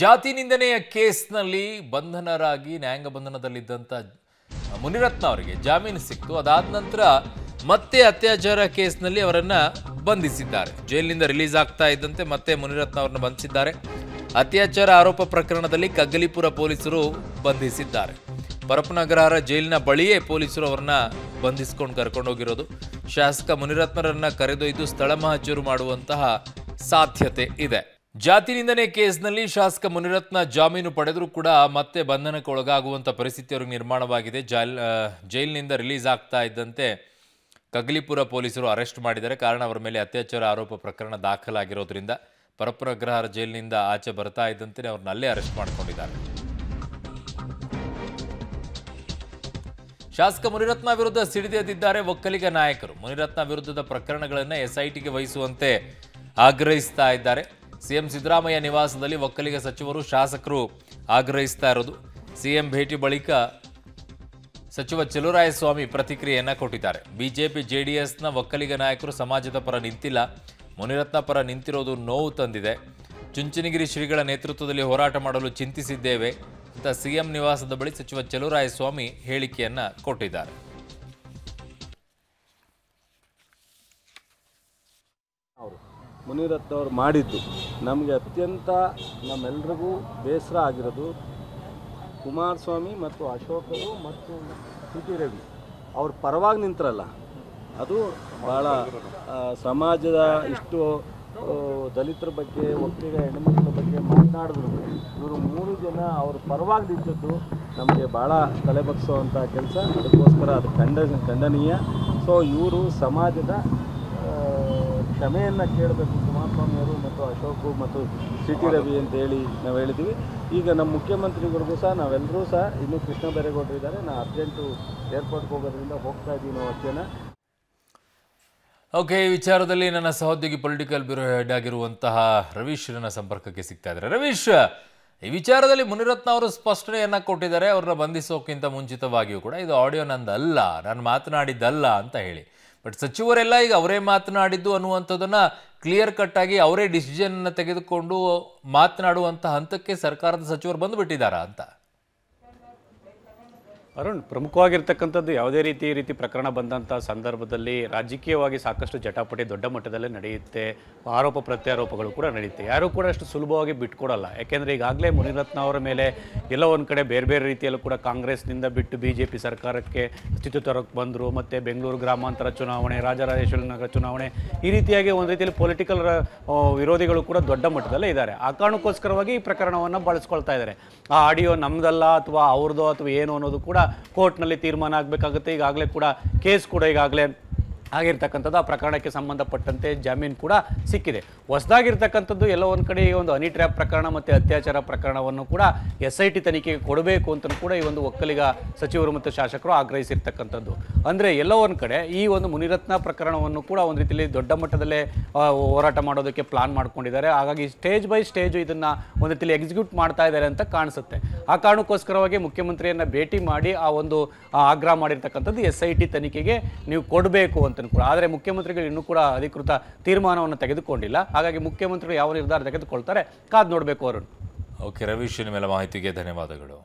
ಜಾತಿ ನಿಂದನೆಯ ಕೇಸ್ನಲ್ಲಿ ಬಂಧನರಾಗಿ ನ್ಯಾಯಾಂಗ ಬಂಧನದಲ್ಲಿದ್ದಂಥ ಮುನಿರತ್ನ ಅವರಿಗೆ ಜಾಮೀನು ಸಿಕ್ತು ಅದಾದ ನಂತರ ಮತ್ತೆ ಅತ್ಯಾಚಾರ ಕೇಸ್ನಲ್ಲಿ ಅವರನ್ನು ಬಂಧಿಸಿದ್ದಾರೆ ಜೈಲಿನಿಂದ ರಿಲೀಸ್ ಆಗ್ತಾ ಇದ್ದಂತೆ ಮತ್ತೆ ಮುನಿರತ್ನ ಅವರನ್ನು ಬಂಧಿಸಿದ್ದಾರೆ ಅತ್ಯಾಚಾರ ಆರೋಪ ಪ್ರಕರಣದಲ್ಲಿ ಕಗ್ಗಲಿಪುರ ಪೊಲೀಸರು ಬಂಧಿಸಿದ್ದಾರೆ ಪರಪನಗರಹರ ಜೈಲಿನ ಬಳಿಯೇ ಪೊಲೀಸರು ಬಂಧಿಸಿಕೊಂಡು ಬಂಧಿಸ್ಕೊಂಡು ಕರ್ಕೊಂಡೋಗಿರೋದು ಶಾಸಕ ಮುನಿರತ್ನರನ್ನ ಕರೆದೊಯ್ದು ಸ್ಥಳ ಮಹಜೂರು ಮಾಡುವಂತಹ ಸಾಧ್ಯತೆ ಇದೆ ಜಾತಿ ನಿಂದನೆ ಕೇಸ್ನಲ್ಲಿ ಶಾಸಕ ಮುನಿರತ್ನ ಜಾಮೀನು ಪಡೆದರೂ ಕೂಡ ಮತ್ತೆ ಬಂಧನಕ್ಕೆ ಒಳಗಾಗುವಂಥ ಪರಿಸ್ಥಿತಿ ಅವ್ರಿಗೆ ನಿರ್ಮಾಣವಾಗಿದೆ ಜಾಲ್ ಜೈಲಿನಿಂದ ರಿಲೀಸ್ ಆಗ್ತಾ ಇದ್ದಂತೆ ಕಗ್ಲಿಪುರ ಪೊಲೀಸರು ಅರೆಸ್ಟ್ ಮಾಡಿದ್ದಾರೆ ಕಾರಣ ಅವರ ಮೇಲೆ ಅತ್ಯಾಚಾರ ಆರೋಪ ಪ್ರಕರಣ ದಾಖಲಾಗಿರೋದ್ರಿಂದ ಪರಪ್ರಗ್ರಹಾರ ಜೈಲಿನಿಂದ ಆಚೆ ಬರ್ತಾ ಇದ್ದಂತೆ ಅವ್ರನ್ನಲ್ಲೇ ಅಲ್ಲೇ ಅರೆಸ್ಟ್ ಮಾಡಿಕೊಂಡಿದ್ದಾರೆ ಶಾಸಕ ಮುನಿರತ್ನ ವಿರುದ್ಧ ಸಿಡಿದೆದ್ದಿದ್ದಾರೆ ಒಕ್ಕಲಿಗ ನಾಯಕರು ಮುನಿರತ್ನ ವಿರುದ್ಧದ ಪ್ರಕರಣಗಳನ್ನು ಎಸ್ಐಟಿಗೆ ವಹಿಸುವಂತೆ ಆಗ್ರಹಿಸ್ತಾ ಇದ್ದಾರೆ ಸಿಎಂ ಸಿದ್ದರಾಮಯ್ಯ ನಿವಾಸದಲ್ಲಿ ಒಕ್ಕಲಿಗ ಸಚಿವರು ಶಾಸಕರು ಆಗ್ರಹಿಸ್ತಾ ಇರೋದು ಸಿಎಂ ಭೇಟಿ ಬಳಿಕ ಸಚಿವ ಚಲುರಾಯಸ್ವಾಮಿ ಪ್ರತಿಕ್ರಿಯೆಯನ್ನು ಕೊಟ್ಟಿದ್ದಾರೆ ಬಿಜೆಪಿ ಜೆಡಿಎಸ್ನ ಒಕ್ಕಲಿಗ ನಾಯಕರು ಸಮಾಜದ ಪರ ನಿಂತಿಲ್ಲ ಮುನಿರತ್ನ ಪರ ನಿಂತಿರೋದು ನೋವು ತಂದಿದೆ ಚುಂಚನಗಿರಿ ಶ್ರೀಗಳ ನೇತೃತ್ವದಲ್ಲಿ ಹೋರಾಟ ಮಾಡಲು ಚಿಂತಿಸಿದ್ದೇವೆ ಅಂತ ಸಿಎಂ ನಿವಾಸದ ಬಳಿ ಸಚಿವ ಚಲುರಾಯಸ್ವಾಮಿ ಹೇಳಿಕೆಯನ್ನು ಕೊಟ್ಟಿದ್ದಾರೆ ಮುನಿರತ್ನವ್ರು ಮಾಡಿದ್ದು ನಮಗೆ ಅತ್ಯಂತ ನಮ್ಮೆಲ್ಲರಿಗೂ ಬೇಸರ ಆಗಿರೋದು ಕುಮಾರಸ್ವಾಮಿ ಮತ್ತು ಅಶೋಕರು ಮತ್ತು ಟಿ ರವಿ ಅವ್ರ ಪರವಾಗಿ ನಿಂತರಲ್ಲ ಅದು ಭಾಳ ಸಮಾಜದ ಇಷ್ಟು ದಲಿತರ ಬಗ್ಗೆ ಒಪ್ಪಿಗ ಹೆಣ್ಣುಮಕ್ಕಳ ಬಗ್ಗೆ ಮಾತನಾಡಿದ್ರು ಇವರು ಮೂರು ಜನ ಅವ್ರ ಪರವಾಗಿ ನಿಂತದ್ದು ನಮಗೆ ಭಾಳ ತಲೆಬಗ್ಸುವಂಥ ಕೆಲಸ ಅದಕ್ಕೋಸ್ಕರ ಅದು ಖಂಡ ಖಂಡನೀಯ ಸೊ ಇವರು ಸಮಾಜದ ಕ್ಷಮೆಯನ್ನು ಕೇಳಬೇಕು ಕುಮಾರಸ್ವಾಮಿಯವರು ಮತ್ತು ಅಶೋಕ್ ಮತ್ತು ಸಿ ಟಿ ರವಿ ಅಂತ ಹೇಳಿ ನಾವು ಹೇಳಿದ್ದೀವಿ ಈಗ ನಮ್ಮ ಮುಖ್ಯಮಂತ್ರಿಗಳಿಗೂ ಸಹ ನಾವೆಲ್ಲರೂ ಸಹ ಇನ್ನೂ ಕೃಷ್ಣ ಬೇರೆಗೌಡರು ಇದ್ದಾರೆ ನಾನು ಅರ್ಜೆಂಟು ಏರ್ಪೋರ್ಟ್ಗೆ ಹೋಗೋದ್ರಿಂದ ಹೋಗ್ತಾ ಇದ್ದೀನಿ ಅಷ್ಟೇನ ಓಕೆ ಈ ವಿಚಾರದಲ್ಲಿ ನನ್ನ ಸಹೋದ್ಯೋಗಿ ಪೊಲಿಟಿಕಲ್ ಬ್ಯೂರೋ ಹೆಡ್ ಆಗಿರುವಂತಹ ರವೀಶ್ ನನ್ನ ಸಂಪರ್ಕಕ್ಕೆ ಸಿಗ್ತಾ ಇದ್ದಾರೆ ರವೀಶ್ ಈ ವಿಚಾರದಲ್ಲಿ ಮುನಿರತ್ನ ಅವರು ಸ್ಪಷ್ಟನೆಯನ್ನು ಕೊಟ್ಟಿದ್ದಾರೆ ಅವ್ರನ್ನ ಬಂಧಿಸೋಕ್ಕಿಂತ ಮುಂಚಿತವಾಗಿಯೂ ಕೂಡ ಇದು ಆಡಿಯೋ ನಂದಲ್ಲ ನಾನು ಮಾತನಾಡಿದ್ದಲ್ಲ ಅಂತ ಹೇಳಿ ಬಟ್ ಸಚಿವರೆಲ್ಲ ಈಗ ಅವರೇ ಮಾತನಾಡಿದ್ದು ಅನ್ನುವಂಥದ್ದನ್ನು ಕ್ಲಿಯರ್ ಕಟ್ ಆಗಿ ಅವರೇ ಡಿಸಿಷನ್ ತೆಗೆದುಕೊಂಡು ಮಾತನಾಡುವಂತ ಹಂತಕ್ಕೆ ಸರ್ಕಾರದ ಸಚಿವರು ಬಂದುಬಿಟ್ಟಿದ್ದಾರೆ ಅಂತ ಅರುಣ್ ಪ್ರಮುಖವಾಗಿರ್ತಕ್ಕಂಥದ್ದು ಯಾವುದೇ ರೀತಿ ಈ ರೀತಿ ಪ್ರಕರಣ ಬಂದಂಥ ಸಂದರ್ಭದಲ್ಲಿ ರಾಜಕೀಯವಾಗಿ ಸಾಕಷ್ಟು ಜಟಾಪಟಿ ದೊಡ್ಡ ಮಟ್ಟದಲ್ಲೇ ನಡೆಯುತ್ತೆ ಆರೋಪ ಪ್ರತ್ಯಾರೋಪಗಳು ಕೂಡ ನಡೆಯುತ್ತೆ ಯಾರೂ ಕೂಡ ಅಷ್ಟು ಸುಲಭವಾಗಿ ಬಿಟ್ಕೊಡಲ್ಲ ಯಾಕೆಂದರೆ ಈಗಾಗಲೇ ಮುನಿರತ್ನ ಅವರ ಮೇಲೆ ಎಲ್ಲ ಒಂದು ಕಡೆ ಬೇರೆ ಬೇರೆ ರೀತಿಯಲ್ಲೂ ಕೂಡ ಕಾಂಗ್ರೆಸ್ನಿಂದ ಬಿಟ್ಟು ಬಿ ಜೆ ಪಿ ಸರ್ಕಾರಕ್ಕೆ ಅಸ್ತಿತ್ವ ತರೋಕ್ಕೆ ಬಂದರು ಮತ್ತು ಬೆಂಗಳೂರು ಗ್ರಾಮಾಂತರ ಚುನಾವಣೆ ರಾಜರಾಜೇಶ್ವರಿ ನಗರ ಚುನಾವಣೆ ಈ ರೀತಿಯಾಗಿ ಒಂದು ರೀತಿಯಲ್ಲಿ ಪೊಲಿಟಿಕಲ್ ವಿರೋಧಿಗಳು ಕೂಡ ದೊಡ್ಡ ಮಟ್ಟದಲ್ಲೇ ಇದ್ದಾರೆ ಆ ಕಾರಣಕ್ಕೋಸ್ಕರವಾಗಿ ಈ ಪ್ರಕರಣವನ್ನು ಬಳಸ್ಕೊಳ್ತಾ ಇದ್ದಾರೆ ಆ ಆಡಿಯೋ ನಮ್ಮದಲ್ಲ ಅಥವಾ ಅವ್ರದ್ದು ಅಥವಾ ಏನು ಅನ್ನೋದು ಕೂಡ ಕೋರ್ಟ್ನಲ್ಲಿ ತೀರ್ಮಾನ ಆಗಬೇಕಾಗುತ್ತೆ ಈಗಾಗಲೇ ಕೂಡ ಕೇಸ್ ಕೂಡ ಈಗಾಗಲೇ ಆಗಿರ್ತಕ್ಕಂಥದ್ದು ಆ ಪ್ರಕರಣಕ್ಕೆ ಸಂಬಂಧಪಟ್ಟಂತೆ ಜಾಮೀನು ಕೂಡ ಸಿಕ್ಕಿದೆ ಹೊಸದಾಗಿರ್ತಕ್ಕಂಥದ್ದು ಎಲ್ಲ ಒಂದು ಕಡೆ ಈ ಒಂದು ಅನಿಟ್ರ್ಯಾಪ್ ಪ್ರಕರಣ ಮತ್ತು ಅತ್ಯಾಚಾರ ಪ್ರಕರಣವನ್ನು ಕೂಡ ಎಸ್ ಐ ಟಿ ತನಿಖೆಗೆ ಕೊಡಬೇಕು ಅಂತ ಕೂಡ ಈ ಒಂದು ಒಕ್ಕಲಿಗ ಸಚಿವರು ಮತ್ತು ಶಾಸಕರು ಆಗ್ರಹಿಸಿರ್ತಕ್ಕಂಥದ್ದು ಅಂದರೆ ಎಲ್ಲ ಒಂದು ಕಡೆ ಈ ಒಂದು ಮುನಿರತ್ನ ಪ್ರಕರಣವನ್ನು ಕೂಡ ಒಂದು ರೀತಿಯಲ್ಲಿ ದೊಡ್ಡ ಮಟ್ಟದಲ್ಲೇ ಹೋರಾಟ ಮಾಡೋದಕ್ಕೆ ಪ್ಲಾನ್ ಮಾಡ್ಕೊಂಡಿದ್ದಾರೆ ಹಾಗಾಗಿ ಸ್ಟೇಜ್ ಬೈ ಸ್ಟೇಜು ಇದನ್ನು ಒಂದು ರೀತಿಯಲ್ಲಿ ಎಕ್ಸಿಕ್ಯೂಟ್ ಮಾಡ್ತಾ ಇದ್ದಾರೆ ಅಂತ ಕಾಣಿಸುತ್ತೆ ಆ ಕಾರಣಕ್ಕೋಸ್ಕರವಾಗಿ ಮುಖ್ಯಮಂತ್ರಿಯನ್ನು ಭೇಟಿ ಮಾಡಿ ಆ ಒಂದು ಆಗ್ರಹ ಮಾಡಿರ್ತಕ್ಕಂಥದ್ದು ಎಸ್ ಐ ಟಿ ತನಿಖೆಗೆ ನೀವು ಕೊಡಬೇಕು ಅಂತ ಕೂಡ ಆದರೆ ಮುಖ್ಯಮಂತ್ರಿಗಳು ಇನ್ನೂ ಕೂಡ ಅಧಿಕೃತ ತೀರ್ಮಾನವನ್ನು ತೆಗೆದುಕೊಂಡಿಲ್ಲ ಹಾಗಾಗಿ ಮುಖ್ಯಮಂತ್ರಿಗಳು ಯಾವ ನಿರ್ಧಾರ ತೆಗೆದುಕೊಳ್ತಾರೆ ಕಾದು ನೋಡಬೇಕು ಅವರು ಓಕೆ ರವೀಶ್ ನಿಮ್ಮೆಲ್ಲ ಮಾಹಿತಿಗೆ ಧನ್ಯವಾದಗಳು